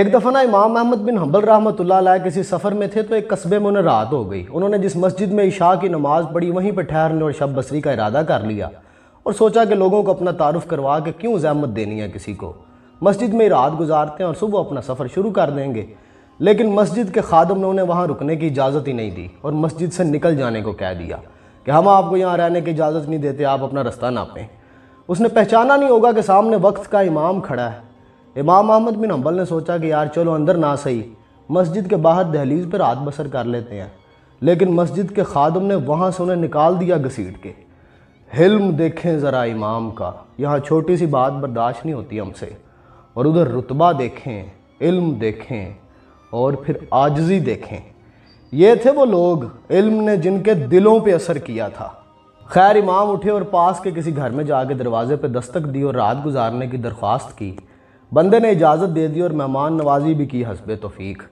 एक दफ़ा ना इमाम महमद बिन हम्बल रहमत ला किसी सफ़र में थे तो एक कस्बे में उन्हें रात हो गई उन्होंने जिस मस्जिद में इशा की नमाज़ पढ़ी वहीं पर ठहरने और शब बसरी का इरादा कर लिया और सोचा कि लोगों को अपना तारुफ करवा के क्यों जहमत देनी है किसी को मस्जिद में रात गुजारते हैं और सुबह अपना सफ़र शुरू कर देंगे लेकिन मस्जिद के खादम ने उन्हें वहाँ रुकने की इजाज़त ही नहीं दी और मस्जिद से निकल जाने को कह दिया कि हम आपको यहाँ रहने की इजाज़त नहीं देते आप अपना रास्ता नापें उसने पहचाना नहीं होगा कि सामने वक्त का इमाम खड़ा है इमाम अहमद बिन हम्बल ने सोचा कि यार चलो अंदर ना सही मस्जिद के बाहर दहलीज पर रात बसर कर लेते हैं लेकिन मस्जिद के खादम ने वहाँ से उन्हें निकाल दिया घसीट के हिल्म देखें ज़रा इमाम का यहाँ छोटी सी बात बर्दाश्त नहीं होती हमसे और उधर रुतबा देखें इल्म देखें और फिर आजजी देखें ये थे वो लोग इल्म ने जिनके दिलों पे असर किया था खैर इमाम उठे और पास के किसी घर में जाके दरवाजे पे दस्तक दी और रात गुजारने की दरख्वास्त की बंदे ने इजाज़त दे दी और मेहमान नवाजी भी की हसब तोफ़ीक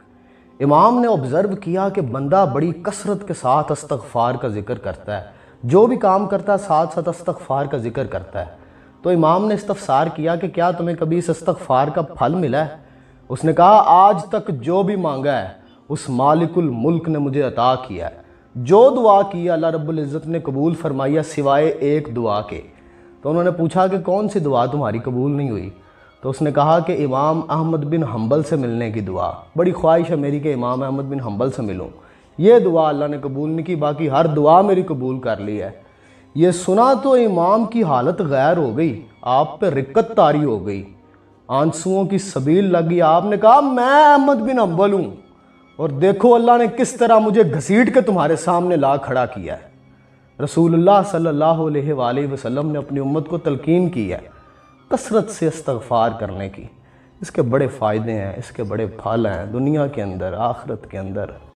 इमाम ने ऑब्ज़र्व किया कि बंदा बड़ी कसरत के साथ अस्तगफ़ार का जिक्र करता है जो भी काम करता है साथ साथ अस्तगफ़ार का जिक्र करता है तो इमाम ने इस्तफसार किया कि क्या तुम्हें कभी इस अस्तगफ़ार का फल मिला है उसने कहा आज तक जो भी मांगा है उस मालिकुल मुल्क ने मुझे अता किया है जो दुआ की अल्लाह रब्बुल इज़्ज़त ने कबूल फरमाया सिवाय एक दुआ के तो उन्होंने पूछा कि कौन सी दुआ तुम्हारी कबूल नहीं हुई तो उसने कहा कि इमाम अहमद बिन हम्बल से मिलने की दुआ बड़ी ख्वाहिश है मेरी कि इमाम अहमद बिन हम्बल से मिलूँ ये दुआ अल्लाह ने कबूल नहीं की बाकी हर दुआ मेरी कबूल कर ली है ये सुना तो इमाम की हालत गैर हो गई आप पे रिक्कत तारी हो गई आंसुओं की सबील लगी आपने कहा मैं अहमद बिन अम्बल हूँ और देखो अल्लाह ने किस तरह मुझे घसीट के तुम्हारे सामने ला खड़ा किया है रसूल सल्ला वसम ने अपनी उम्मत को तलकीन की है कसरत से इस्तफ़ार करने की इसके बड़े फ़ायदे हैं इसके बड़े फल हैं दुनिया के अंदर आखरत के अंदर